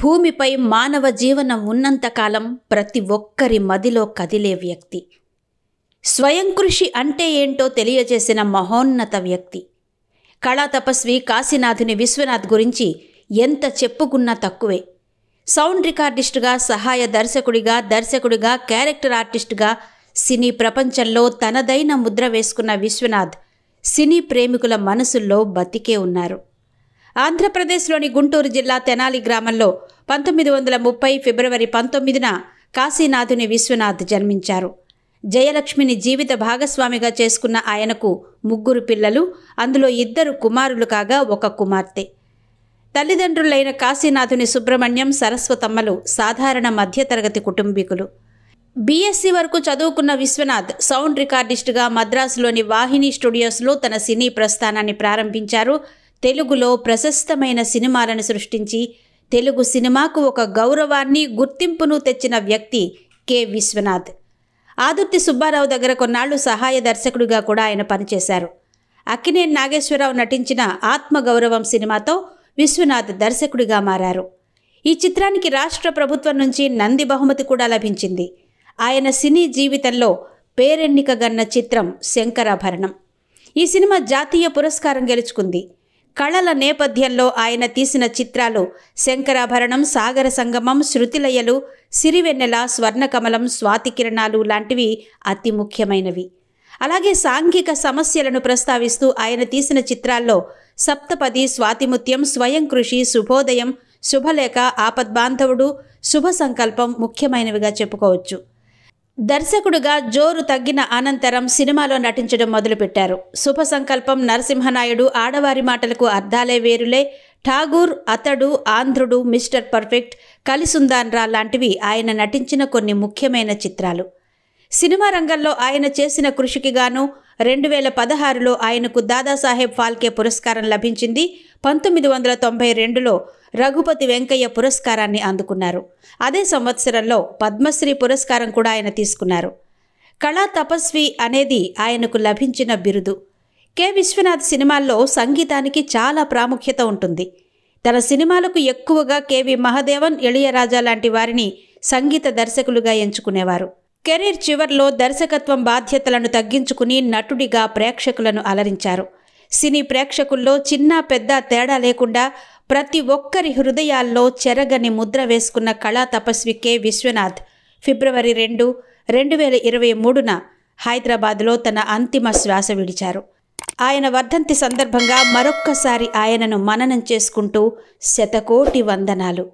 భూమిపై మానవ జీవనం ఉన్నంతకాలం ప్రతి ఒక్కరి మదిలో కదిలే వ్యక్తి స్వయం కృషి అంటే ఏంటో తెలియజేసిన మహోన్నత వ్యక్తి కళా తపస్వి కాశీనాథుని విశ్వనాథ్ గురించి ఎంత చెప్పుకున్నా తక్కువే సౌండ్ రికార్డిస్టుగా సహాయ దర్శకుడిగా దర్శకుడిగా క్యారెక్టర్ ఆర్టిస్టుగా సినీ ప్రపంచంలో తనదైన ముద్ర వేసుకున్న విశ్వనాథ్ సినీ ప్రేమికుల మనసుల్లో బతికే ఉన్నారు ఆంధ్రప్రదేశ్లోని గుంటూరు జిల్లా తెనాలి గ్రామంలో పంతొమ్మిది వందల ముప్పై ఫిబ్రవరి పంతొమ్మిదిన కాశీనాథుని విశ్వనాథ్ జన్మించారు జయలక్ష్మిని జీవిత భాగస్వామిగా చేసుకున్న ఆయనకు ముగ్గురు పిల్లలు అందులో ఇద్దరు కుమారులు కాగా ఒక కుమార్తె తల్లిదండ్రులైన కాశీనాథుని సుబ్రహ్మణ్యం సరస్వతమ్మలు సాధారణ మధ్యతరగతి కుటుంబీకులు బీఎస్సీ వరకు చదువుకున్న విశ్వనాథ్ సౌండ్ రికార్డిస్టుగా మద్రాసులోని వాహిని స్టూడియోస్లో తన సినీ ప్రస్థానాన్ని ప్రారంభించారు తెలుగులో ప్రశస్తమైన సినిమాలను సృష్టించి తెలుగు సినిమాకు ఒక గౌరవాన్ని గుర్తింపును తెచ్చిన వ్యక్తి కె విశ్వనాథ్ ఆదుర్తి సుబ్బారావు దగ్గర కొన్నాళ్లు సహాయ దర్శకుడిగా కూడా ఆయన పనిచేశారు అక్కినే నాగేశ్వరరావు నటించిన ఆత్మగౌరవం సినిమాతో విశ్వనాథ్ దర్శకుడిగా మారారు ఈ చిత్రానికి రాష్ట్ర ప్రభుత్వం నుంచి నంది బహుమతి కూడా లభించింది ఆయన సినీ జీవితంలో పేరెన్నికగన్న చిత్రం శంకరాభరణం ఈ సినిమా జాతీయ పురస్కారం గెలుచుకుంది కళల నేపథ్యంలో ఆయన తీసిన చిత్రాలు శంకరాభరణం సాగర సంగమం శృతిలయలు సిరివెన్నెల స్వర్ణకమలం స్వాతికిరణాలు లాంటివి అతి ముఖ్యమైనవి అలాగే సాంఘిక సమస్యలను ప్రస్తావిస్తూ ఆయన తీసిన చిత్రాల్లో సప్తపది స్వాతిముత్యం స్వయం కృషి శుభోదయం శుభలేఖ ఆపద్బాంధవుడు శుభ సంకల్పం ముఖ్యమైనవిగా చెప్పుకోవచ్చు దర్శకుడుగా జోరు తగ్గిన అనంతరం సినిమాలో నటించడం మొదలుపెట్టారు శుభ సంకల్పం నరసింహనాయుడు ఆడవారి మాటలకు అర్థాలే వేరులే ఠాగూర్ అతడు ఆంధ్రుడు మిస్టర్ పర్ఫెక్ట్ కలిసుందాన్రా లాంటివి ఆయన నటించిన కొన్ని ముఖ్యమైన చిత్రాలు సినిమా రంగంలో ఆయన చేసిన కృషికి గాను రెండు వేల పదహారులో ఆయనకు దాదాసాహెబ్ ఫాల్కే పురస్కారం లభించింది పంతొమ్మిది వందల తొంభై రెండులో రఘుపతి వెంకయ్య పురస్కారాన్ని అందుకున్నారు అదే సంవత్సరంలో పద్మశ్రీ పురస్కారం కూడా ఆయన తీసుకున్నారు కళా తపస్వి అనేది ఆయనకు లభించిన బిరుదు కె విశ్వనాథ్ సినిమాల్లో సంగీతానికి చాలా ప్రాముఖ్యత ఉంటుంది తన సినిమాలకు ఎక్కువగా కెవి మహదేవన్ ఇళయరాజా లాంటి వారిని సంగీత దర్శకులుగా ఎంచుకునేవారు కెరీర్ చివర్లో దర్శకత్వం బాధ్యతలను తగ్గించుకుని నటుడిగా ప్రేక్షకులను అలరించారు సినీ ప్రేక్షకుల్లో చిన్న పెద్ద తేడా లేకుండా ప్రతి ఒక్కరి హృదయాల్లో చెరగని ముద్ర వేసుకున్న కళా తపస్వి కె విశ్వనాథ్ ఫిబ్రవరి రెండు రెండు వేల ఇరవై మూడున హైదరాబాద్లో తన అంతిమ శ్వాస విడిచారు ఆయన వర్ధంతి సందర్భంగా మరొక్కసారి ఆయనను మననం చేసుకుంటూ శతకోటి వందనాలు